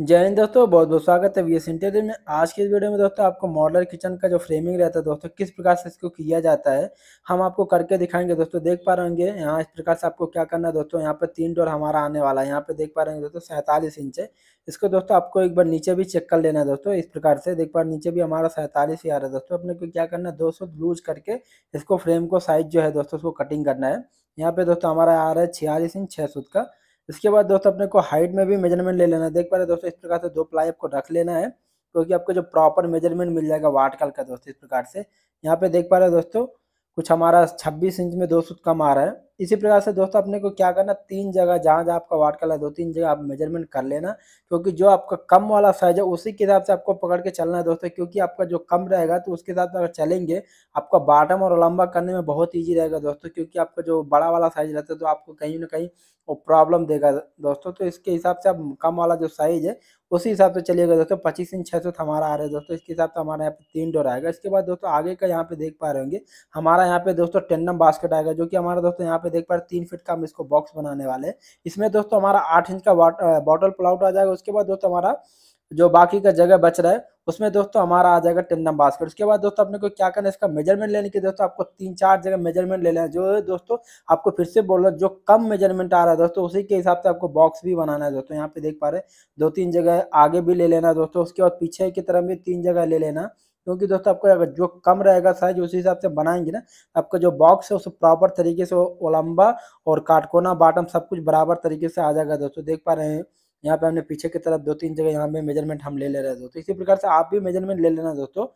जय हिंद दोस्तों बहुत बहुत स्वागत है वी इंटरव्यू में आज के इस वीडियो में दोस्तों आपको मॉडलर किचन का जो फ्रेमिंग रहता है दोस्तों किस प्रकार से इसको किया जाता है हम आपको करके दिखाएंगे दोस्तों देख पा रहे यहाँ इस प्रकार से आपको क्या करना है दोस्तों यहाँ पर तीन डोर हमारा आने वाला है यहाँ पे देख पा रहे दोस्तों सैंतालीस इंच है इसको दोस्तों आपको एक बार नीचे भी चेक कर लेना है दोस्तों इस प्रकार से देख पा नीचे भी हमारा सैंतालीस ही आ रहा है दोस्तों अपने को क्या करना है दो लूज करके इसको फ्रेम को साइज जो है दोस्तों उसको कटिंग करना है यहाँ पे दोस्तों हमारा आ रहा है छियालीस इंच छः का इसके बाद दोस्तों अपने को हाइट में भी मेजरमेंट ले लेना है देख पा रहे दोस्तों इस प्रकार से दो प्लाई आपको रख लेना है क्योंकि तो आपको जो प्रॉपर मेजरमेंट मिल जाएगा वाट कल का दोस्तों इस प्रकार से यहाँ पे देख पा रहे दोस्तों कुछ हमारा छब्बीस इंच में दो सूट कम आ रहा है इसी प्रकार से दोस्तों अपने को क्या करना तीन जगह जहाँ जहाँ आपका वाट है दो तीन जगह आप मेजरमेंट कर लेना क्योंकि जो आपका कम वाला साइज है उसी के हिसाब से आपको पकड़ के चलना है दोस्तों क्योंकि आपका जो कम रहेगा तो उसके हिसाब से अगर चलेंगे आपका बाटम और लंबा करने में बहुत ईजी रहेगा दोस्तों क्योंकि आपका जो बड़ा वाला साइज रहता है तो आपको कहीं ना कहीं वो प्रॉब्लम देगा दोस्तों तो इसके हिसाब से आप कम वाला जो साइज है उसी हिसाब से चलिएगा दोस्तों पच्चीस इंच छः सौ तो हमारा आ रहा है दोस्तों इसके हिसाब से हमारा यहाँ पे तीन डोर आएगा इसके बाद दोस्तों आगे का यहाँ पे देख पा रहे होंगे हमारा यहाँ पे दोस्तों टेंडम बास्केट आएगा जो कि हमारा दोस्तों यहाँ पे देख पा रहे तीन फिट का हम इसको बॉक्स बनाने वाले हैं इसमें दोस्तों हमारा आठ इंच का बॉटल प्लाउट आ जाएगा उसके बाद दोस्तों हमारा जो बाकी का जगह बच रहा है उसमें दोस्तों हमारा आ जाएगा टेंडम बास्केट उसके बाद दोस्तों अपने को क्या करना है इसका मेजरमेंट लेने के दोस्तों आपको तीन चार जगह मेजरमेंट लेना है जो दोस्तों आपको फिर से बोल रहा जो कम मेजरमेंट आ रहा है दोस्तों उसी के हिसाब से आपको बॉक्स भी बनाना है दोस्तों यहाँ पे देख पा रहे दो तीन जगह आगे भी ले लेना दोस्तों उसके बाद पीछे की तरफ भी तीन जगह ले लेना क्योंकि दोस्तों आपको अगर जो कम रहेगा साइज उसी हिसाब से बनाएंगे ना आपका जो बॉक्स है उसे प्रॉपर तरीके से लंबा और काटकोना बॉटम सब कुछ बराबर तरीके से आ जाएगा दोस्तों देख पा रहे हैं यहाँ पे हमने पीछे की तरफ दो तीन जगह यहाँ पे मेजरमेंट हम ले ले रहे हैं दोस्तों इसी प्रकार से आप भी मेजरमेंट ले लेना दोस्तों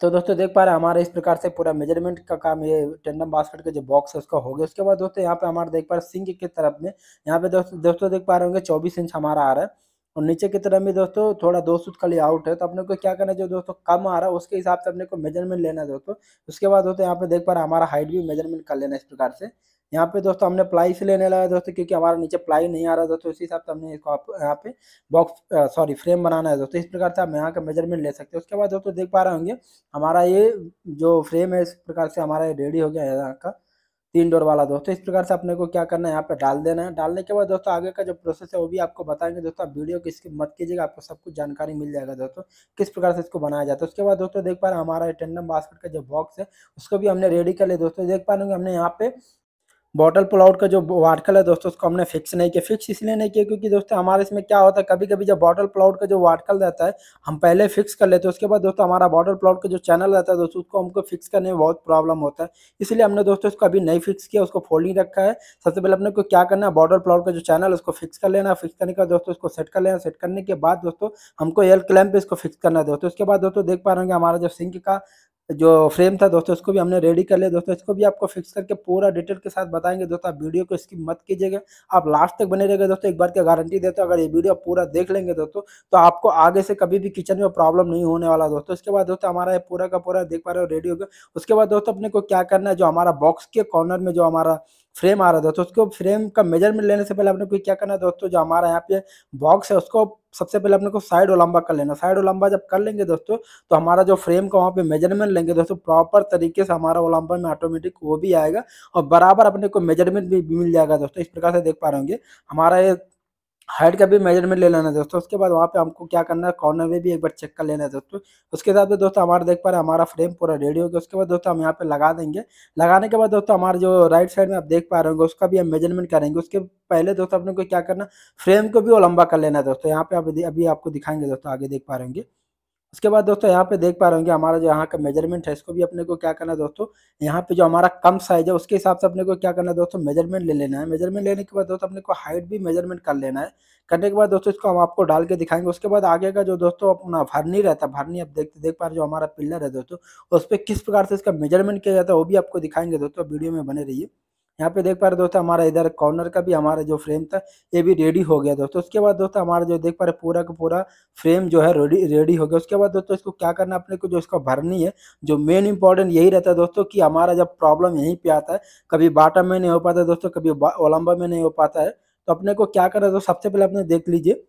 तो दोस्तों देख पा रहे हैं हमारे इस प्रकार से पूरा मेजरमेंट का काम ये टेंडम बास्केट का जो बॉक्स है उसका हो गया उसके बाद दोस्तों यहाँ पे हमारे देख पा रहे सिंक की तरफ में यहाँ पे दोस्तों दोस्तों देख पा रहे होंगे चौबीस इंच हमारा आ रहा है और नीचे की तरफ भी दोस्तों थोड़ा दो सूत का आउट है तो अपने को क्या करना है जो दोस्तों कम आ रहा है उसके हिसाब से अपने को मेजरमेंट लेना है दोस्तों उसके बाद दोस्तों यहाँ पे देख पा रहे हमारा हाइट भी मेजरमेंट कर लेना इस प्रकार से यहाँ पे दोस्तों हमने प्लाई से लेने लगा दोस्तों क्योंकि हमारा नीचे प्लाई नहीं आ रहा दोस्तों इसी हिसाब से हमने इसको आप यहाँ पे बॉक्स सॉरी फ्रेम बनाना है दोस्तों इस प्रकार से आप यहाँ का मेजरमेंट ले सकते हैं उसके बाद दोस्तों देख पा रहे होंगे हमारा ये जो फ्रेम है इस प्रकार से हमारा रेडी हो गया है यहाँ का तीन डोर वाला दोस्तों इस प्रकार से अपने को क्या करना है यहाँ पे डाल देना है डालने के बाद दोस्तों आगे का जो प्रोसेस है वो भी आपको बताएंगे दोस्तों आप वीडियो की स्किप मत कीजिएगा आपको सब कुछ जानकारी मिल जाएगा दोस्तों किस प्रकार से इसको बनाया जाता है उसके बाद दोस्तों देख पा रहे हैं हमारा टेंडम बास्केट का जो बॉक्स है उसको भी हमने रेडी कर लिया दोस्तों देख पा रहे हमने यहाँ पे बॉटल पुल आउट का जो वाटकल है दोस्तों उसको हमने फिक्स नहीं किया फिक्स इसलिए नहीं किया क्योंकि दोस्तों हमारे इसमें क्या होता है कभी कभी जब बॉटल पुल आउट का जो वाटकल रहता है हम पहले फिक्स कर लेते हैं उसके बाद दोस्तों हमारा बॉटल पुल आउट का जो चैनल रहता है दोस्तों उसको हमको फिक्स करने में बहुत प्रॉब्लम होता है इसलिए हमने दोस्तों उसको अभी नहीं फिक्स किया उसको फोल्डिंग रखा है सबसे पहले अपने को क्या करना है बॉटल पुल आउट का जो चैनल उसको फिक्स कर लेना फिक्स करने का दोस्तों उसको सेट कर लेना सेट करने के बाद दोस्तों हमको एल क्लैम्प इसको फिक्स करना है दोस्तों उसके बाद दोस्तों देख पा रहे होंगे हमारा जो सिंक का जो फ्रेम था दोस्तों इसको भी हमने रेडी कर लिया दोस्तों इसको भी आपको फिक्स करके पूरा डिटेल के साथ बताएंगे दोस्तों आप वीडियो को इसकी मत कीजिएगा आप लास्ट तक बने रहेगा दोस्तों एक बार की गारंटी देते हो अगर ये वीडियो पूरा देख लेंगे दोस्तों तो आपको आगे से कभी भी किचन में प्रॉब्लम नहीं होने वाला दोस्तों इसके बाद दोस्तों हमारा ये पूरा का पूरा देख पा रहे हो रेडी हो गया उसके बाद दोस्तों अपने को क्या करना है जो हमारा बॉक्स के कॉर्नर में जो हमारा फ्रेम आ रहा है दोस्तों उसको फ्रेम का मेजरमेंट लेने से पहले अपने को क्या करना है दोस्तों जो हमारा यहाँ पे बॉक्स है उसको सबसे पहले अपने को साइड ओलंबा कर लेना साइड ओलंबा जब कर लेंगे दोस्तों तो हमारा जो फ्रेम का वहाँ पे मेजरमेंट लेंगे दोस्तों प्रॉपर तरीके से हमारा ओलंबा में ऑटोमेटिक वो भी आएगा और बराबर अपने को मेजरमेंट भी मिल जाएगा दोस्तों इस प्रकार से देख पा रहे होंगे हमारा ये हाइट का भी मेजरमेंट ले लेना है दोस्तों उसके बाद वहाँ पे हमको क्या करना है कॉर्नर में भी एक बार चेक कर लेना है दोस्तों उसके साथ भी दोस्तों हमारा देख पा रहे हैं हमारा फ्रेम पूरा रेडी हो गया उसके बाद दोस्तों हम यहाँ पे लगा देंगे लगाने के बाद दोस्तों हमारे जो राइट साइड में आप देख पा रहे होंगे उसका भी हम मेजरमेंट करेंगे उसके पहले दोस्तों अपने को क्या करना फ्रेम को भी वो लंबा कर लेना है दोस्तों यहाँ पे आप अभी आपको दिखाएंगे दोस्तों आगे देख पा रहे होंगे उसके बाद दोस्तों यहाँ पे देख पा रहे होंगे हमारा जो यहाँ का मेजरमेंट है इसको भी अपने को क्या करना है दोस्तों यहाँ पे जो हमारा कम साइज है उसके हिसाब से अपने को क्या करना है दोस्तों मेजरमेंट ले लेना है मेजरमेंट लेने के बाद दोस्तों अपने को हाइट भी मेजरमेंट कर लेना है करने के बाद दोस्तों इसको हम आपको डाल के दिखाएंगे उसके बाद आगे का जो दोस्तों अपना भरनी रहता है भरनी आप देखते देख पा रहे जो हमारा पिल्लर है दोस्तों उस पर किस प्रकार से इसका मेजरमेंट किया जाता है वो भी आपको दिखाएंगे दोस्तों वीडियो में बने रहिए यहाँ पे देख पा रहे दोस्तों हमारा इधर कॉर्नर का भी हमारा जो फ्रेम था ये भी रेडी हो गया दोस्तों उसके बाद दोस्तों हमारा जो देख पा रहे पूरा का पूरा फ्रेम जो है रेडी रेडी हो गया उसके बाद दोस्तों इसको क्या करना अपने को जो इसका भरनी है जो मेन इंपॉर्टेंट यही रहता है दोस्तों की हमारा जब प्रॉब्लम यहीं पर आता है कभी बाटा में नहीं हो पाता दोस्तों कभी ओलंबा में नहीं हो पाता है तो अपने को क्या करना दोस्तों सबसे पहले अपने देख लीजिए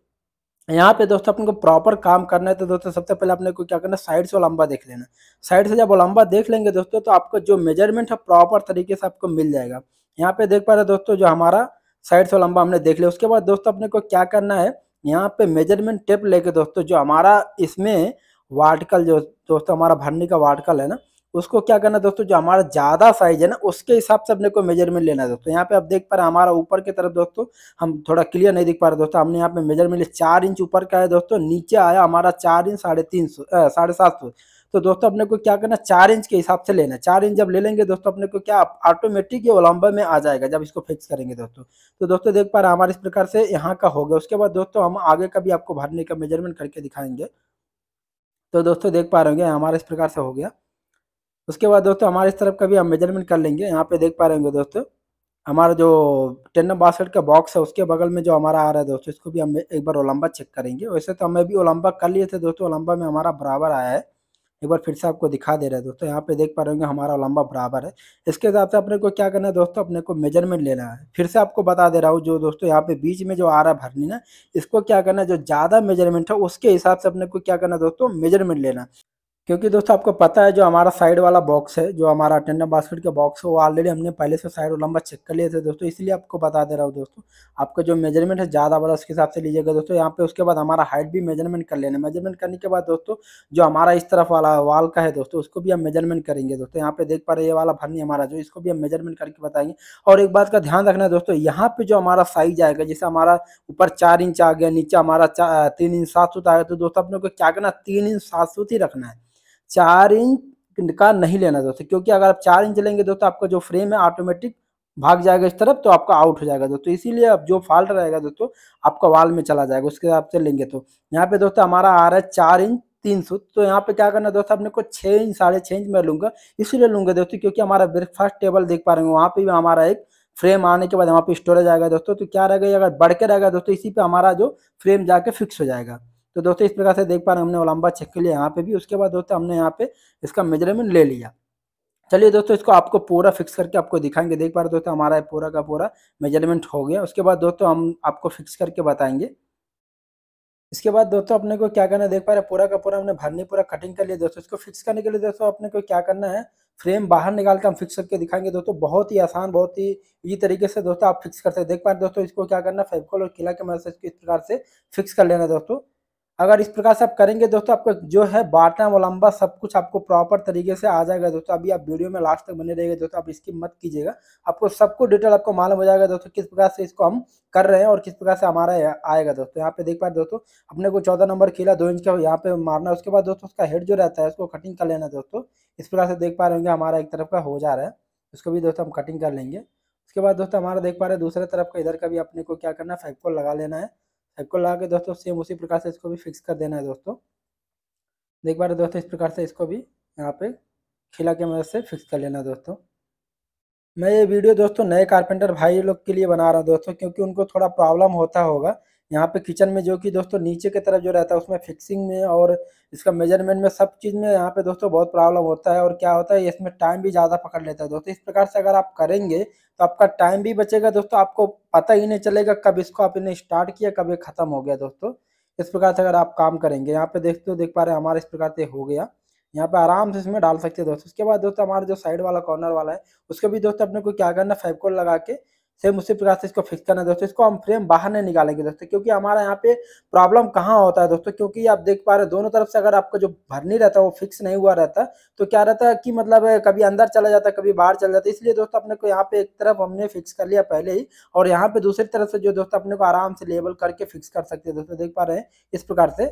यहाँ पे दोस्तों अपने को प्रॉपर काम करना है तो दोस्तों सबसे पहले अपने को क्या करना साइड से लंबा देख लेना साइड से जब लंबा देख लेंगे दोस्तों तो आपको जो मेजरमेंट है प्रॉपर तरीके से आपको मिल जाएगा यहाँ पे देख पा रहे दोस्तों जो हमारा साइड से लंबा हमने देख लिया उसके बाद दोस्तों अपने को क्या करना है यहाँ पे मेजरमेंट टेप लेके दोस्तों जो हमारा इसमें वार्टिकल जो दोस्तों हमारा भरने का वार्टिकल है ना उसको क्या करना दोस्तों जो हमारा ज़्यादा साइज है ना उसके हिसाब से अपने को मेजरमेंट लेना है दोस्तों यहाँ पे आप देख पा रहे हैं हमारा ऊपर की तरफ दोस्तों हम थोड़ा क्लियर नहीं दिख पा रहे दोस्तों हमने यहाँ पे मेजरमेंट लिया चार इंच ऊपर का है दोस्तों नीचे आया हमारा चार इंच साढ़े तीन सौ साढ़े सात सौ तो दोस्तों अपने को क्या करना चार इंच के हिसाब से लेना चार इंच जब ले लेंगे दोस्तों अपने को क्या ऑटोमेटिक ये ओलंबर में आ जाएगा जब इसको फिक्स करेंगे दोस्तों तो दोस्तों देख पा रहे हमारे इस प्रकार से यहाँ का हो गया उसके बाद दोस्तों हम आगे का भी आपको भरने का मेजरमेंट करके दिखाएंगे तो दोस्तों देख पा रहे होंगे हमारा इस प्रकार से हो गया उसके बाद दोस्तों हमारे इस तरफ का भी हम मेजरमेंट कर लेंगे यहाँ पे देख पा रहे होंगे दोस्तों हमारा जो टेन बास्केट का बॉक्स है उसके बगल में जो हमारा आ रहा है दोस्तों इसको भी हम एक बार ओलंबा चेक करेंगे वैसे तो हमें भी ओलंबा कर लिए थे दोस्तों ओलंबा में हमारा बराबर आया है एक बार फिर से आपको दिखा दे रहे हैं दोस्तों यहाँ पे देख पा रहे होंगे हमारा लंबा बराबर है इसके हिसाब से अपने को क्या करना है दोस्तों अपने को मेजरमेंट लेना है फिर से आपको बता दे रहा हूँ जो दोस्तों यहाँ पे बीच में जो आ रहा है भरनी ना इसको क्या करना है जो ज़्यादा मेजरमेंट है उसके हिसाब से अपने को क्या करना है दोस्तों मेजरमेंट लेना क्योंकि दोस्तों आपको पता है जो हमारा साइड वाला बॉक्स है जो हमारा अटेंडर बास्केट का बॉक्स है वो ऑलरेडी हमने पहले से साइड और लंबा चेक कर लिए थे दोस्तों इसलिए आपको बता दे रहा हूँ दोस्तों आपका जो मेजरमेंट है ज़्यादा बड़ा उसके हिसाब से लीजिएगा दोस्तों यहाँ पे उसके बाद हमारा हाइट भी मेजरमेंट कर लेना मेजरमेंट करने के बाद दोस्तों जो हमारा इस तरफ वाला वाल का है दोस्तों उसको भी हम मेजरमेंट करेंगे दोस्तों यहाँ पे देख पा रहे ये वाला भरनी हमारा जो इसको भी हम मेजरमेंट करके बताएंगे और एक बात का ध्यान रखना है दोस्तों यहाँ पे जो हमारा साइज आएगा जैसे हमारा ऊपर चार इंच आ गया नीचे हमारा तीन इंच सात सूत गया तो दोस्तों अपने को क्या करना तीन इंच सात सूत ही रखना है चार इंच का नहीं लेना दोस्तों क्योंकि अगर आप चार इंच लेंगे दोस्तों आपका जो फ्रेम है ऑटोमेटिक भाग जाएगा इस तरफ तो आपका आउट हो जाएगा दोस्तों तो इसीलिए अब जो फॉल्ट रहेगा दोस्तों आपका वाल में चला जाएगा उसके हिसाब से लेंगे तो यहाँ पे दोस्तों हमारा आ रहा है चार इंच तीन सौ तो यहाँ पे क्या करना दोस्तों अपने को छः इंच साढ़े छः इंच में लूंगा इसीलिए लूंगा दोस्तों क्योंकि हमारा ब्रेकफास्ट टेबल देख पा रहे हैं वहाँ पे भी हमारा एक फ्रेम आने के बाद वहाँ पे स्टोरेज आएगा दोस्तों तो क्या रहेगा अगर बढ़ के रहेगा दोस्तों इसी पे हमारा जो फ्रेम जाके फिक्स हो जाएगा तो दोस्तों इस प्रकार से देख पा रहे हैं हमने ओलंबा चेक के लिए यहाँ पे भी उसके बाद दोस्तों हमने यहाँ पे इसका मेजरमेंट ले लिया चलिए दोस्तों इसको आपको पूरा फिक्स करके आपको दिखाएंगे देख पा रहे दोस्तों हमारा पूरा का पूरा मेजरमेंट हो गया उसके बाद दोस्तों हम आपको फिक्स करके बताएंगे इसके बाद दोस्तों अपने को क्या करना है देख पा रहे पूरा का पूरा हमने भरनी पूरा कटिंग कर लिया दोस्तों इसको फिक्स करने के लिए दोस्तों अपने को क्या करना है फ्रेम बाहर निकाल के हम फिक्स करके दिखाएंगे दोस्तों बहुत ही आसान बहुत ही इजी तरीके से दोस्तों आप फिक्स कर सकते देख पा रहे दोस्तों इसको क्या करना है और किला के मदद से इसको इस प्रकार से फिक्स कर लेना दोस्तों अगर इस प्रकार से आप करेंगे दोस्तों आपका जो है बाटा लंबा सब कुछ आपको प्रॉपर तरीके से आ जाएगा दोस्तों अभी आप वीडियो में लास्ट तक बने रहेगा दोस्तों आप इसकी मत कीजिएगा आपको सबको डिटेल आपको मालूम हो जाएगा दोस्तों किस प्रकार से इसको हम कर रहे हैं और किस प्रकार से हमारा आएगा दोस्तों यहाँ पे देख पा दोस्तों अपने को चौदह नंबर खेला दो इंच का यहाँ पे मारना उसके बाद दोस्तों उसका हेड जो रहता है उसको कटिंग कर लेना दोस्तों इस प्रकार से देख पा रहे होंगे हमारा एक तरफ का हो जा रहा है उसको भी दोस्तों हम कटिंग कर लेंगे उसके बाद दोस्तों हमारा देख पा रहे हैं दूसरे तरफ का इधर का भी अपने को क्या करना है फेंकोल लगा लेना है सबको लगा के दोस्तों सेम उसी प्रकार से इसको भी फिक्स कर देना है दोस्तों देख पा रहे दोस्तों इस प्रकार से इसको भी यहाँ पे खिला के मदद से फिक्स कर लेना दोस्तों मैं ये वीडियो दोस्तों नए कारपेंटर भाई लोग के लिए बना रहा हूँ दोस्तों क्योंकि उनको थोड़ा प्रॉब्लम होता होगा यहाँ पे किचन में जो कि दोस्तों नीचे की तरफ जो रहता है उसमें फिक्सिंग में और इसका मेजरमेंट में सब चीज़ में यहाँ पे दोस्तों बहुत प्रॉब्लम होता है और क्या होता है इसमें टाइम भी ज़्यादा पकड़ लेता है दोस्तों इस प्रकार से अगर आप करेंगे तो आपका टाइम भी बचेगा दोस्तों आपको पता ही नहीं चलेगा कब इसको आपने स्टार्ट किया कब ये ख़त्म हो गया दोस्तों इस प्रकार से अगर आप काम करेंगे यहाँ पे देखते हो देख पा रहे हैं हमारे इस प्रकार से हो गया यहाँ पे आराम से इसमें डाल सकते हैं दोस्तों उसके बाद दोस्तों हमारे जो साइड वाला कॉर्नर वाला है उसको भी दोस्तों अपने को क्या करना फेवकोल लगा के सेम उसी प्रकार से इसको फिक्स करना है दोस्तों इसको हम फ्रेम बाहर नहीं निकालेंगे दोस्तों क्योंकि हमारा यहाँ पे प्रॉब्लम कहाँ होता है दोस्तों क्योंकि आप देख पा रहे हो दोनों तरफ से अगर आपका जो भरनी रहता है वो फिक्स नहीं हुआ रहता तो क्या रहता है कि मतलब कभी अंदर चला जाता है कभी बाहर चला जाता है इसलिए दोस्तों अपने को यहाँ पे एक तरफ हमने फिक्स कर लिया पहले ही और यहाँ पे दूसरी तरफ से जो दोस्तों अपने को आराम से लेबल करके फिक्स कर सकते हैं दोस्तों देख पा रहे हैं इस प्रकार से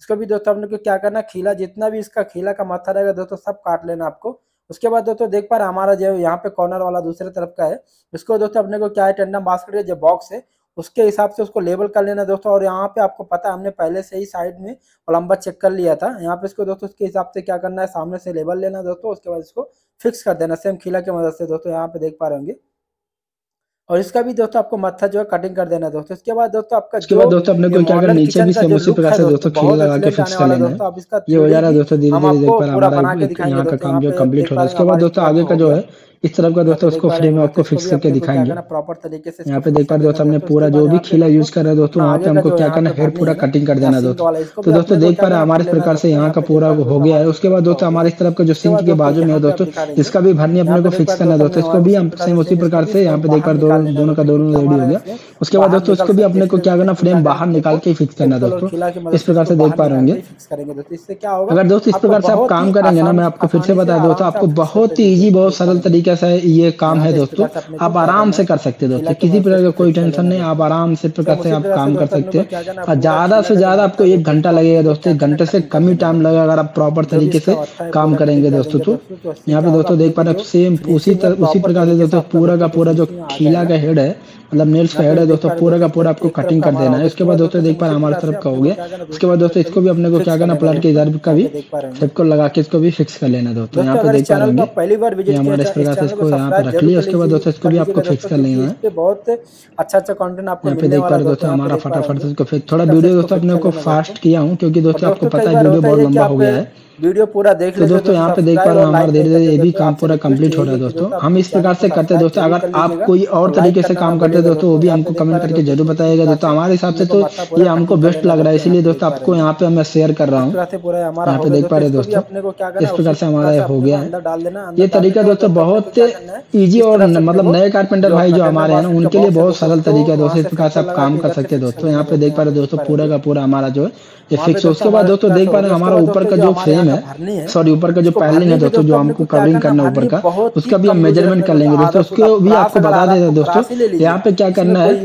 इसको भी दोस्तों अपने को क्या करना खीला जितना भी इसका खीला का माथा रहेगा दोस्तों सब काट लेना आपको उसके बाद दोस्तों देख पा रहे हमारा जो यहाँ पे कॉर्नर वाला दूसरे तरफ का है इसको दोस्तों अपने को क्या है टेंडम बास्केट का जो बॉक्स है उसके हिसाब से उसको लेबल कर लेना दोस्तों और यहाँ पे आपको पता है हमने पहले से ही साइड में लंबा चेक कर लिया था यहाँ पे इसको दोस्तों उसके हिसाब से क्या करना है सामने से लेबल लेना दोस्तों उसके बाद इसको फिक्स कर देना सेम खिला की मदद से दोस्तों यहाँ पे देख पा रहे होंगे और इसका भी दोस्तों आपको मत्था जो है कटिंग कर देना दोस्तों इसके बाद दोस्तों आपका इसके बाद दोस्तों अपने को क्या करना नीचे भी से मुसी प्रकार से दोस्तों खेल लगा के फिक्स कर लेना है ये हो जा रहा है दोस्तों धीरे धीरे देख पर हमारा यहां का काम जो कंप्लीट हो रहा है इसके बाद दोस्तों आगे का जो है इस तरफ का दोस्तों उसको फ्रेम में आपको फिक्स करके दिखाएंगे प्रॉपर तरीके से यहाँ पे देख पा रहे दोस्तों हमने पूरा जो भी खिला यूज कर रहे दोस्तों हाँ, वहाँ पे हमको क्या करना है पूरा कटिंग कर देना दोस्तों तो दोस्तों देख पा रहे हमारे प्रकार से यहाँ का पूरा हो गया है उसके बाद दोस्तों हमारे इस तरफ का जो सिंक के बाजू में है दोस्तों इसका भी भरनी अपने को फिक्स करना दोस्तों इसको भी हम सेम उसी प्रकार से यहाँ पे देख पा रहे दोनों का दोनों रेडी हो गया उसके बाद दोस्तों इसको भी अपने को क्या करना फ्रेम बाहर निकाल के फिक्स करना दोस्तों मतलब इस प्रकार से देख पा रहे होंगे अगर दोस्तों इस प्रकार से आप काम करेंगे ना मैं आपको फिर से बताया दोस्तों आपको बहुत ही ईजी बहुत सरल तरीके कैसा से ये काम है दोस्तों आप आराम से कर सकते हैं दोस्तों किसी प्रकार का कोई टेंशन नहीं आप आराम से प्रकार तो से आप काम कर सकते हैं और हाँ, ज्यादा से ज्यादा आपको एक घंटा लगेगा दोस्तों एक घंटे से कम ही टाइम लगेगा अगर आप प्रॉपर तरीके से काम करेंगे तो दोस्तों तो यहाँ पे दोस्तों देख पा रहे सेम उसी उसी प्रकार से दोस्तों पूरा का पूरा जो खीला का हेड है मतलब नेल्स का हेड है दोस्तों पूरा का पूरा आपको कटिंग कर देना है उसके बाद दोस्तों देख पा रहे हमारे तरफ का हो गया उसके बाद दोस्तों इसको भी अपने को क्या करना प्लाट के इधर का भी सबको लगा के इसको भी फिक्स कर लेना दोस्तों यहाँ पे देख पा रहे हमारे इस प्रकार से इसको यहाँ पे रख लिया उसके बाद दोस्तों इसको भी आपको फिक्स कर लेना है बहुत अच्छा अच्छा कॉन्टेंट आप यहाँ पे देख पा रहे दोस्तों हमारा फटाफट से इसको फिक्स थोड़ा वीडियो दोस्तों अपने को फास्ट किया हूँ क्योंकि दोस्तों आपको पता है वीडियो बहुत लंबा हो गया है वीडियो पूरा देख तो दोस्तों तो यहाँ पे देख पा रहे हो हमारा धीरे धीरे ये भी काम पूरा कंप्लीट हो रहा है दोस्तों तो हम इस प्रकार से करते हैं दोस्तों अगर आप कोई और तो तरीके से काम करते हैं दोस्तों वो भी हमको कमेंट करके जरूर बताएगा दोस्तों हमारे हिसाब से तो ये हमको बेस्ट लग रहा है इसलिए दोस्तों आपको यहाँ पे मैं शेयर कर रहा हूँ यहाँ पे देख पा रहे दोस्तों इस प्रकार से हमारा हो गया है ये तरीका दोस्तों बहुत ईजी और मतलब नए कारपेंटर भाई जो हमारे हैं उनके लिए बहुत सरल तरीका है दोस्तों इस प्रकार से अच्छा आप काम कर सकते हैं अच्छा दोस्तों यहाँ पे देख पा रहे दोस्तों पूरा का पूरा हमारा जो है फिक्स उसके बाद दोस्तों देख पा रहे हमारा ऊपर का जो फ्रेम पैनलिंग है सॉरी ऊपर का जो पैनलिंग है दोस्तों जो हमको कवरिंग करना ऊपर का उसका भी हम मेजरमेंट कर लेंगे दोस्तों उसको भी आपको बता देते हैं दोस्तों यहाँ पे क्या करना है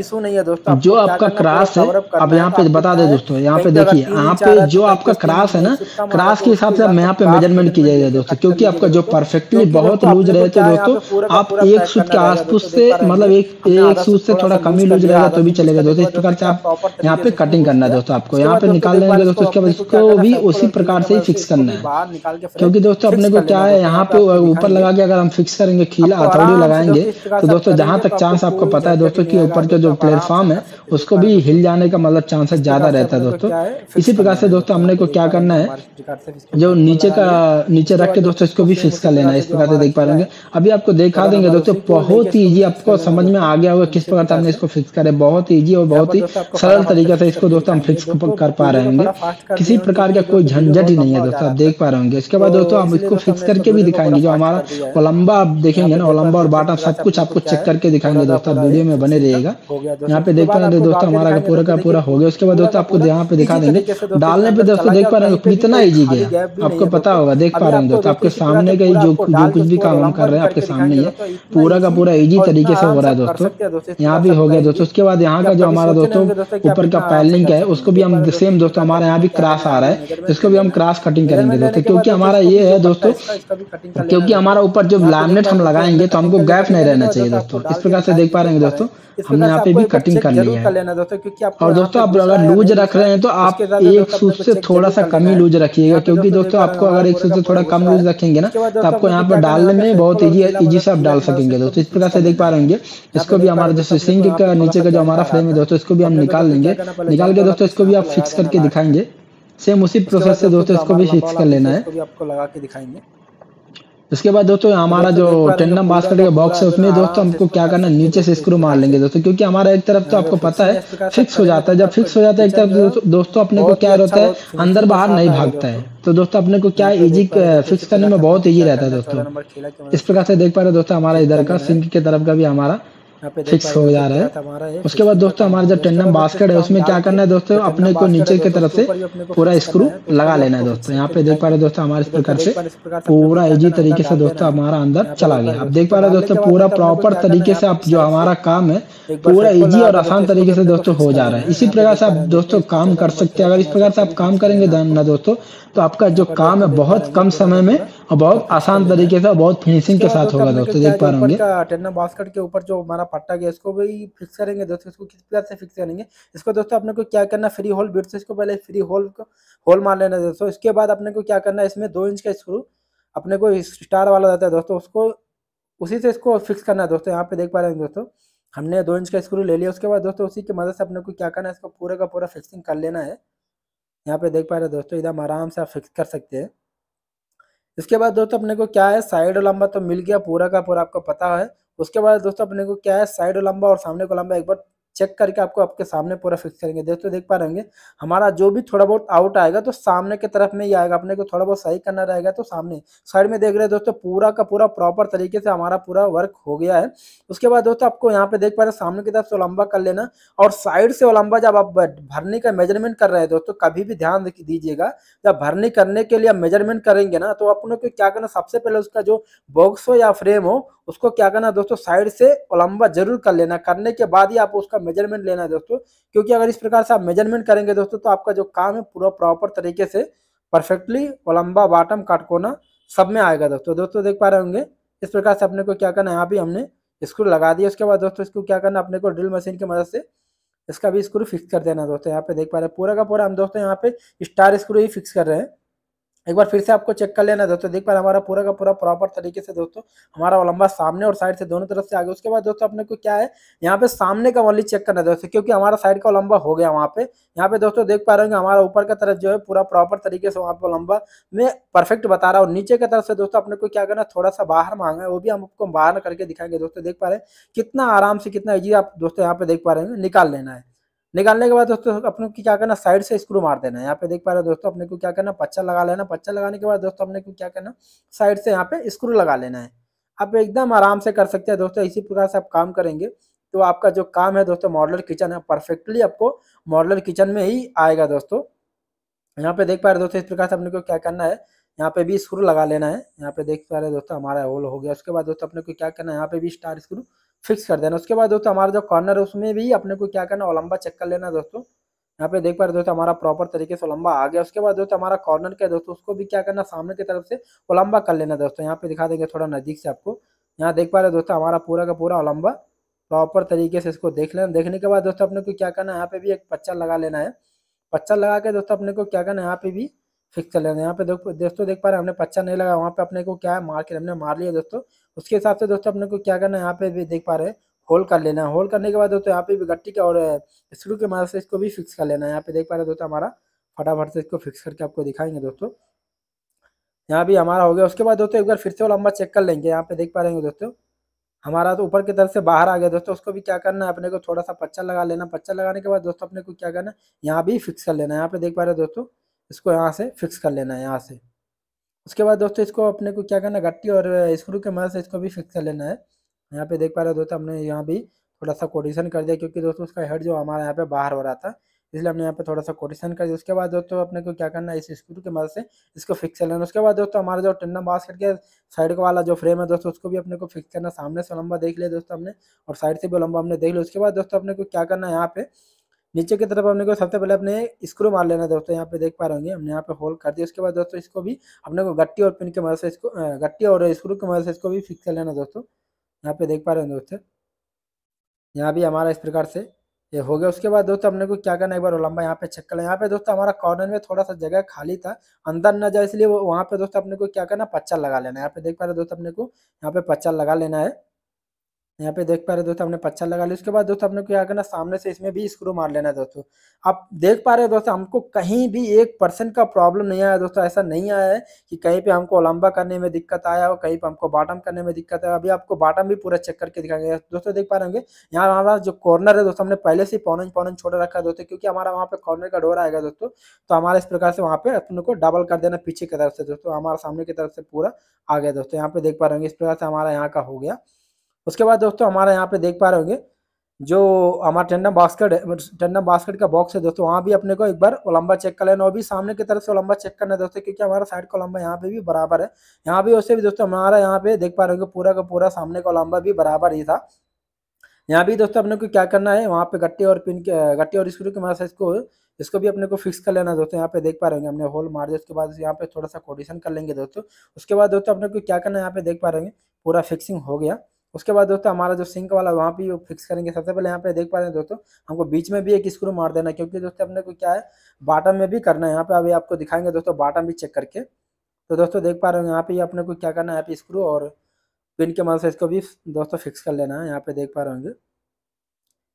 जो आपका क्रास है आप यहाँ पे बता दे दोस्तों यहाँ पे देखिए यहाँ पे जो आपका क्रास है ना क्रास के हिसाब से आप यहाँ तो पे मेजरमेंट की जाएगा दोस्तों क्योंकि आपका जो परफेक्टली बहुत लूज रहे थे दोस्तों आप एक सूट के आसपास तो से मतलब एक एक सूट से थोड़ा कम ही लूज रहेगा तो भी चलेगा दोस्तों इस प्रकार से आप यहाँ पे कटिंग करना है दोस्तों आपको यहाँ पे निकाल देंगे दोस्तों उसके बाद इसको भी उसी प्रकार से ही फिक्स करना करना है क्योंकि दोस्तों अपने को क्या तो है यहाँ पे ऊपर लगा के अगर हम फिक्स करेंगे खीला हथौड़ी लगाएंगे तो दोस्तों जहाँ तक चांस आपको पता है दोस्तों की ऊपर का जो प्लेटफॉर्म है उसको भी हिल जाने का मतलब चांसेस ज्यादा रहता है दोस्तों इसी प्रकार से दोस्तों हमने को क्या करना है जो नीचे का नीचे रख के दोस्तों इसको भी फिक्स कर लेना है इस प्रकार से देख पा रहे अभी आपको देखा देंगे दोस्तों बहुत ही ईजी आपको समझ में आ गया होगा किस प्रकार से हमने इसको फिक्स करे बहुत ईजी और बहुत ही सरल तरीके से इसको दोस्तों हम फिक्स कर पा रहे होंगे किसी प्रकार का कोई झंझट ही नहीं है दोस्तों आप देख पा रहे होंगे इसके बाद तो दोस्तों हम इसको फिक्स तो करके तो भी दिखाएंगे जो हमारा ओलम्बा आप देखेंगे ना ओलम्बा और बाटा सब कुछ आपको चेक करके दिखाएंगे दोस्तों वीडियो में बने रहेगा यहाँ पे देख पा रहे दोस्तों हमारा पूरा का पूरा हो गया उसके बाद दोस्तों आपको यहाँ पे दिखा देंगे डालने पे दोस्तों देख पा रहे होंगे कितना ईजी गया आपको पता होगा देख पा रहे हैं दोस्तों आपके सामने का जो जो कुछ भी काम हम कर रहे हैं आपके सामने ही पूरा का पूरा ईजी तरीके से हो रहा है दोस्तों यहाँ भी हो गया दोस्तों उसके बाद यहाँ का जो हमारा दोस्तों ऊपर का पैलिंग है उसको भी हम सेम दोस्तों हमारे यहाँ भी क्रास आ रहा है इसको भी हम क्रास कटिंग करेंगे इन दिनों तो क्योंकि हमारा ये है दोस्तों क्योंकि हमारा ऊपर जो लैमिनेट हम लगाएंगे तो हमको गैप नहीं रहना चाहिए दोस्तों इस प्रकार से देख पा रहे हैं दोस्तों हमने यहाँ पे भी कटिंग कर ली है और दोस्तों आप अगर लूज रख रहे हैं तो आप एक सूट से थोड़ा सा कम ही लूज रखिएगा क्योंकि दोस्तों आपको अगर एक सूट से थोड़ा कम लूज रखेंगे ना तो आपको यहाँ पर डालने में बहुत इजी से आप डाल सकेंगे दोस्तों इस प्रकार से देख पा रहे होंगे इसको भी हमारा जैसे सिंह का नीचे का जो हमारा फ्रेम है दोस्तों इसको भी हम निकाल लेंगे निकाल के दोस्तों इसको भी आप फिक्स करके दिखाएंगे सेम उसी प्रोसेस से दोस्तों इसको भी फिक्स कर लेना है आपको लगा के दिखाएंगे उसके बाद दोस्तों हमारा जो टेंडम बास्केट का बॉक्स है उसमें दोस्तों हमको क्या करना नीचे से स्क्रू मार लेंगे दोस्तों क्योंकि हमारा एक तरफ तो आपको पता है फिक्स हो जाता है जब फिक्स हो जाता है एक तरफ दोस्तों अपने को क्या रहता अच्छा है अंदर बाहर नहीं भागता है तो दोस्तों अपने को क्या इजी फिक्स करने में बहुत ईजी रहता है दोस्तों इस प्रकार से देख पा रहे दोस्तों हमारा इधर का सिंक की तरफ का भी हमारा फिक्स हो जा मतलब रहा है उसके बाद दोस्तों हमारा जो टेंडम बास्केट है उसमें क्या करना है दोस्तों अपने को नीचे की तरफ से पूरा स्क्रू लगा लेना है दोस्तों यहाँ पे देख पा रहे दोस्तों हमारे इस प्रकार से पूरा इजी तरीके से दोस्तों हमारा अंदर चला गया आप देख पा रहे दोस्तों पूरा प्रॉपर तरीके से आप जो हमारा काम है पूरा इजी और आसान तरीके से दोस्तों हो जा रहा है इसी प्रकार से आप दोस्तों काम कर सकते हैं अगर इस प्रकार से आप काम करेंगे ना दोस्तों तो आपका जो काम है बहुत कम समय में और बहुत आसान तरीके से बहुत फिनिशिंग के साथ होगा दोस्तों देख पा रहे होंगे बास्केट के ऊपर जो हमारा फट्टा गया इसको भी फिक्स करेंगे दोस्तों इसको किस प्रकार से फिक्स करेंगे इसको दोस्तों अपने को क्या करना फ्री होल बिट से इसको पहले फ्री होल को होल मार लेना दोस्तों इसके बाद अपने को क्या करना है इसमें दो इंच का स्क्रू अपने को स्टार वाला रहता है दोस्तों उसको उसी से इसको फिक्स करना है दोस्तों यहाँ पे देख पा रहे हैं दोस्तों हमने दो इंच का स्क्रू ले लिया उसके बाद दोस्तों उसी की मदद से अपने को क्या करना है इसको पूरे का पूरा फिक्सिंग कर लेना है यहाँ पे देख पा रहे हैं दोस्तों इधर आराम से आप फिक्स कर सकते हैं इसके बाद दोस्तों अपने को क्या है साइड लंबा तो मिल गया पूरा का पूरा आपको पता है उसके बाद दोस्तों अपने को क्या है साइड लंबा और सामने को लंबा एक बार चेक करके आपको आपके सामने पूरा फिक्स करेंगे दोस्तों देख पा रहेंगे हमारा जो भी थोड़ा बहुत आउट आएगा तो सामने की तरफ में ही आएगा अपने को थोड़ा बहुत सही करना रहेगा तो सामने साइड में देख रहे हैं दोस्तों पूरा का पूरा प्रॉपर तरीके से हमारा पूरा वर्क हो गया है उसके बाद दोस्तों आपको यहाँ पे देख पा रहे हैं सामने की तरफ से लंबा कर लेना और साइड से लंबा जब आप भरने का मेजरमेंट कर रहे हैं दोस्तों कभी भी ध्यान दीजिएगा जब भरने करने के लिए मेजरमेंट करेंगे ना तो अपने को क्या करना सबसे पहले उसका जो बॉक्स हो या फ्रेम हो उसको क्या करना दोस्तों साइड से लंबा जरूर कर लेना करने के बाद ही आप उसका मेजरमेंट लेना है दोस्तों क्योंकि अगर इस प्रकार से आप मेजरमेंट करेंगे दोस्तों तो आपका जो काम है पूरा प्रॉपर तरीके से परफेक्टली लंबा बॉटम काट कोना सब में आएगा दोस्तों दोस्तों देख पा रहे होंगे इस प्रकार से अपने को क्या करना है यहाँ भी हमने स्क्रू लगा दिया उसके बाद दोस्तों इसको क्या करना अपने को ड्रिल मशीन की मदद से इसका भी स्क्रू फिक्स कर देना दोस्तों यहाँ पे देख पा रहे हैं पूरा का पूरा हम दोस्तों यहाँ पे स्टार स्क्रू ही फिक्स कर रहे हैं एक बार फिर से आपको चेक कर लेना दोस्तों देख पा रहे हमारा पूरा का पूरा प्रॉपर तरीके से दोस्तों हमारा लंबा सामने और साइड से दोनों तरफ से आगे उसके बाद दोस्तों अपने को क्या है यहाँ पे सामने का ओनली चेक करना दोस्तों क्योंकि हमारा साइड का लंबा हो गया वहाँ पे यहाँ पे दोस्तों देख पा रहे होंगे हमारा ऊपर का तरफ जो है पूरा प्रॉपर तरीके से वहाँ पर लंबा मैं परफेक्ट बता रहा हूँ नीचे की तरफ से दोस्तों अपने को क्या करना थोड़ा सा बाहर मांगा है वो भी हम आपको बाहर करके दिखाएंगे दोस्तों देख पा रहे हैं कितना आराम से कितना ईजी आप दोस्तों यहाँ पे देख पा रहे हैं निकाल लेना है निकालने के बाद दोस्तों अपने को क्या करना साइड से स्क्रू मार देना है यहाँ पे देख पा रहे हो दोस्तों अपने को क्या करना पच्चा लगा लेना पच्चा लगाने के बाद दोस्तों अपने को क्या करना साइड से यहाँ पे स्क्रू लगा लेना है आप एकदम आराम से कर सकते हैं दोस्तों इसी प्रकार से आप काम करेंगे तो आपका जो काम है दोस्तों मॉडलर किचन है परफेक्टली आपको मॉडलर किचन में ही आएगा दोस्तों यहाँ पे देख पा रहे दोस्तों इस प्रकार से अपने को क्या करना है यहाँ पे भी स्क्रू लगा लेना है यहाँ पे देख पा रहे दोस्तों हमारा होल हो गया उसके बाद दोस्तों अपने को क्या करना है यहाँ पे भी स्टार स्क्रू फिक्स कर देना उसके बाद दोस्तों हमारा जो कॉर्नर है उसमें भी अपने को क्या करना ओलंबा चेक कर लेना दोस्तों यहाँ पे देख पा रहे दोस्तों हमारा प्रॉपर तरीके से ओलंबा आ गया उसके बाद दोस्तों हमारा कॉर्नर का दोस्तों उसको भी क्या करना सामने की तरफ से ओलंबा कर लेना दोस्तों यहाँ पे दिखा देंगे थोड़ा नज़दीक से आपको यहाँ देख पा रहे दोस्तों हमारा पूरा का पूरा ओलंबा प्रॉपर तरीके से इसको देख लेना देखने के बाद दोस्तों अपने को क्या करना है यहाँ पे भी एक पच्चा लगा लेना है पच्चा लगा के दोस्तों अपने को क्या करना है यहाँ पे भी फिक्स कर लेना है यहाँ पे दोस्तों देख पा रहे हमने पच्चा नहीं लगा वहाँ पे अपने को क्या है मार के हमने मार लिया दोस्तों उसके हिसाब से दोस्तों अपने को क्या करना है यहाँ पे भी देख पा रहे हैं होल कर लेना है होल करने के बाद दोस्तों यहाँ पे भी गट्टी का और स्क्रू के मदद से इसको भी फिक्स कर लेना है यहाँ पे देख पा रहे दोस्तों हमारा फटाफट से इसको फिक्स करके आपको दिखाएंगे दोस्तों यहाँ भी हमारा हो गया उसके बाद दोस्तों एक बार फिर से वो लंबा चेक कर लेंगे यहाँ पे देख पा रहे हैं दोस्तों हमारा तो ऊपर की तरफ से बाहर आ गया दोस्तों उसको भी क्या करना है अपने को थोड़ा सा पच्चा लगा लेना पच्चा लगाने के बाद दोस्तों अपने को क्या करना है यहाँ भी फिक्स कर लेना है यहाँ पे देख पा रहे दोस्तों इसको यहाँ से फिक्स कर लेना है यहाँ से उसके बाद दोस्तों इसको अपने को क्या करना गट्टी और स्क्रू के मदद से इसको भी फिक्स कर लेना है यहाँ पे देख पा रहे हो दोस्तों हमने यहाँ भी थोड़ा सा कोटेशन कर दिया क्योंकि दोस्तों उसका हेड जो हमारा यहाँ पे बाहर हो रहा था इसलिए हमने यहाँ पे थोड़ा सा कोटेशन कर दिया उसके बाद दोस्तों अपने को क्या करना है इस स्क्रू की मदद से इसको फिक्स कर लेना उसके बाद दोस्तों हमारा जो टिन्ना बास्केट के साइड का वाला जो फ्रेम है दोस्तों उसको भी अपने को फिक्स करना सामने से लंबा देख लिया दोस्तों हमने और साइड से भी लंबा हमने देख लिया उसके बाद दोस्तों अपने को क्या करना है यहाँ पे नीचे की तरफ हमने को सबसे पहले अपने स्क्रू मार लेना दोस्तों यहाँ पे देख पा रहे होंगे हमने यहाँ पे होल कर दिया उसके बाद दोस्तों इसको भी अपने को गट्टी और पिन के मदद से इसको गट्टी और स्क्रू की मदद से इसको भी फिक्स कर लेना दोस्तों यहाँ पे देख पा रहे होंगे दोस्तों यहाँ भी हमारा इस प्रकार से ये हो गया उसके बाद दोस्तों हमने को क्या करना है एक बार लंबा यहाँ पे चेक करना यहाँ पे दोस्तों हमारा कॉर्नर में थोड़ा सा जगह खाली था अंदर ना जाए इसलिए वहाँ पे दोस्तों अपने को क्या करना पच्चा लगा लेना यहाँ पे देख पा रहे दोस्तों अपने को यहाँ पे पच्चा लगा लेना है यहाँ पे देख पा रहे दोस्तों हमने पच्चा लगा लिया उसके बाद दोस्तों हमने को क्या करना सामने से इसमें भी स्क्रू मार लेना दोस्तों आप देख पा रहे हो दोस्तों हमको कहीं भी एक परसेंट का प्रॉब्लम नहीं आया दोस्तों ऐसा नहीं आया है कि कहीं पे हमको लंबा करने में दिक्कत आया हो कहीं पे हमको बॉटम करने में दिक्कत आया अभी आपको बॉटम भी पूरा चेक करके दिखाएंगे दोस्तों देख पा रहे होंगे यहाँ हमारा जो कॉर्नर है दोस्तों हमने पहले से पौन इंच पौन छोड़ा रखा है दोस्तों क्योंकि हमारा वहाँ पे कॉर्नर का डोर आएगा दोस्तों तो हमारा इस प्रकार से वहाँ पे अपने को डबल कर देना पीछे की तरफ से दोस्तों हमारा सामने की तरफ से पूरा आ गया दोस्तों यहाँ पे देख पा रहे होंगे इस प्रकार से हमारा यहाँ का हो गया उसके बाद दोस्तों हमारा यहाँ पे देख पा रहे होंगे जो हमारा टेंडम बास्केट है टेंडम बास्केट का बॉक्स है दोस्तों वहाँ भी अपने को एक बार ओलंबा चेक कर लेना और भी सामने की तरफ से ओलंबा चेक करना है दोस्तों क्योंकि हमारा साइड का लंबा यहाँ पे भी बराबर है यहाँ भी वैसे भी दोस्तों हमारा यहाँ पे देख पा रहे होंगे पूरा का पूरा सामने का लंबा भी बराबर ही था यहाँ भी दोस्तों अपने को क्या करना है वहाँ पे गट्टे और पिन के गट्टे और स्क्रू के मदद से इसको इसको भी अपने को फिक्स कर लेना दोस्तों यहाँ पे देख पा रहे होंगे हमने होल मार दिया उसके बाद यहाँ पे थोड़ा सा कोडिशन कर लेंगे दोस्तों उसके बाद दोस्तों अपने को क्या करना है यहाँ पे देख पा रहे होंगे पूरा फिक्सिंग हो गया उसके बाद दोस्तों हमारा जो सिंक वाला वहाँ पे फिक्स करेंगे सबसे पहले यहाँ पे देख पा रहे हैं दोस्तों हमको बीच में भी एक स्क्रू मार देना क्योंकि दोस्तों अपने को क्या है बाटम में भी करना है यहाँ पे अभी आपको दिखाएंगे दोस्तों बाटम भी चेक करके तो दोस्तों देख पा रहे हैं यहाँ पे अपने को क्या करना है यहाँ स्क्रू और पिन के मदद से इसको भी दोस्तों फिक्स कर लेना है यहाँ पे देख पा रहे होंगे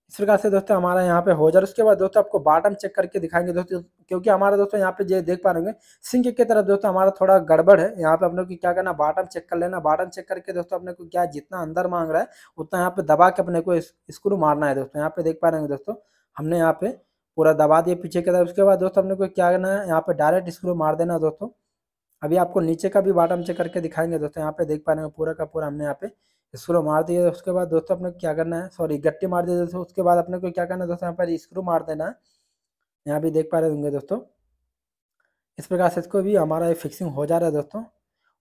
इस प्रकार से दोस्तों हमारा यहाँ पे हो जाए उसके बाद दोस्तों आपको बॉटम चेक करके दिखाएंगे दोस्तों क्योंकि हमारा दोस्तों यहाँ पे देख पा रहे सिंक की तरफ दोस्तों हमारा थोड़ा गड़बड़ है यहाँ पे अपने को क्या करना बॉटम चेक कर लेना बॉटम चेक करके दोस्तों अपने को क्या जितना अंदर मांग रहा है उतना यहाँ पे दबा के अपने को स्क्रू मारना है दोस्तों यहाँ पे देख पा रहे हैं दोस्तों हमने यहाँ पे पूरा दबा दिया पीछे की तरफ उसके बाद दोस्तों अपने को क्या करना है यहाँ पे डायरेक्ट स्क्रू मार देना दोस्तों अभी आपको नीचे का भी बॉटम चेक करके दिखाएंगे दोस्तों यहाँ पे देख पा रहे हैं पूरा का पूरा हमने यहाँ पे स्क्रो मार दिया उसके बाद दोस्तों अपने को क्या करना है सॉरी गट्टी मार दिया दोस्तों उसके बाद अपने को क्या करना है दोस्तों यहाँ पर स्क्रू मार देना है यहाँ भी देख पा रहे होंगे दोस्तों इस प्रकार से इसको भी हमारा ये फिक्सिंग हो जा रहा है दोस्तों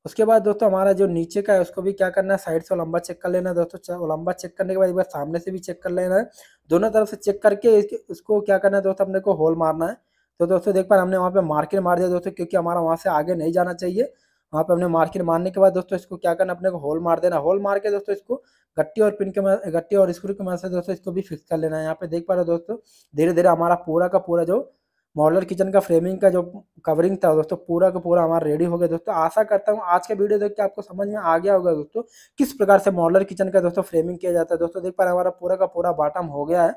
उसके बाद दोस्तों हमारा जो नीचे का है उसको भी क्या करना है साइड से लंबा चेक कर लेना है दोस्तों लंबा चेक करने के बाद एक बार सामने से भी चेक कर लेना है दोनों तरफ से चेक करके उसको क्या करना है दोस्तों अपने को होल मारना है तो दोस्तों देख पा रहे हमने वहाँ पे मार्किंग मार दिया दोस्तों क्योंकि हमारा वहाँ से आगे नहीं जाना चाहिए वहाँ पे हमने मार्केट मारने के बाद दोस्तों इसको क्या करना अपने को होल मार देना होल मार के दोस्तों इसको गट्टी और पिन के गट्टी और स्क्रू के मदद से दोस्तों इसको भी फिक्स कर लेना है यहाँ पे देख पा रहे हो दोस्तों धीरे धीरे हमारा पूरा का पूरा जो मॉडलर किचन का फ्रेमिंग का जो कवरिंग था दोस्तों पूरा का पूरा हमारा रेडी हो गया दोस्तों आशा करता हूँ आज का वीडियो देख के आपको समझ में आ गया होगा दोस्तों किस प्रकार से मॉडलर किचन का दोस्तों फ्रेमिंग किया जाता है दोस्तों देख पा रहे हमारा पूरा का पूरा बॉटम हो गया है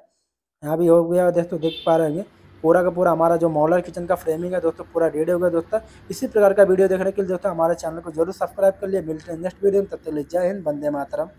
यहाँ भी हो गया दोस्तों देख पा रहे हैं पूरा का पूरा हमारा जो मॉलर किचन का फ्रेमिंग है दोस्तों पूरा रेडी गया दोस्तों इसी प्रकार का वीडियो देखने के लिए दोस्तों हमारे चैनल को जरूर सब्सक्राइब कर लिए मिलते हैं नेक्स्ट वीडियो में तब तक जय हिंद बंदे मातरम